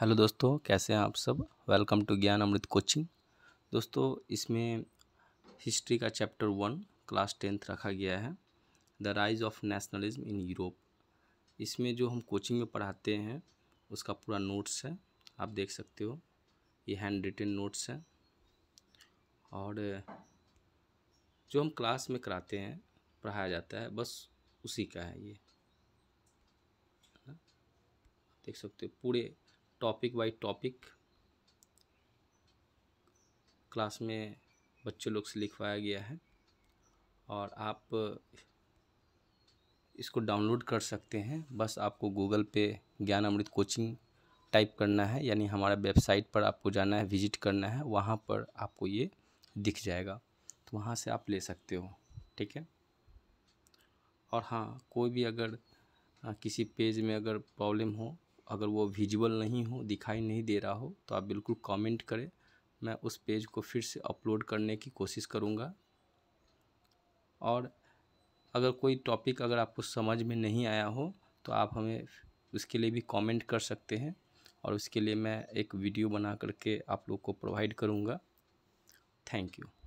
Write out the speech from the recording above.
hello दोस्तों कैसे हैं आप सब वेलकम टू ज्ञान अमृत कोचिंग दोस्तों इसमें हिस्ट्री का चैप्टर वन क्लास टेंथ रखा गया है the rise of nationalism in Europe इसमें जो हम कोचिंग में पढ़ाते हैं उसका पूरा नोट्स है आप देख सकते हो ये हैंड रिटेन नोट्स है और जो हम क्लास में कराते हैं पढ़ाया जाता है बस उसी का है ये देख सकते हो पूरे टॉपिक बाय टॉपिक क्लास में बच्चों लोग से लिखवाया गया है और आप इसको डाउनलोड कर सकते हैं बस आपको गूगल पे ज्ञान अमृत कोचिंग टाइप करना है यानी हमारा वेबसाइट पर आपको जाना है विजिट करना है वहाँ पर आपको ये दिख जाएगा तो वहाँ से आप ले सकते हो ठीक है और हाँ कोई भी अगर हाँ, किसी पेज में अगर प्रॉब्लम हो अगर वो विजुअल नहीं हो दिखाई नहीं दे रहा हो तो आप बिल्कुल कमेंट करें मैं उस पेज को फिर से अपलोड करने की कोशिश करूँगा और अगर कोई टॉपिक अगर आपको समझ में नहीं आया हो तो आप हमें उसके लिए भी कमेंट कर सकते हैं और उसके लिए मैं एक वीडियो बना करके आप लोग को प्रोवाइड करूँगा थैंक यू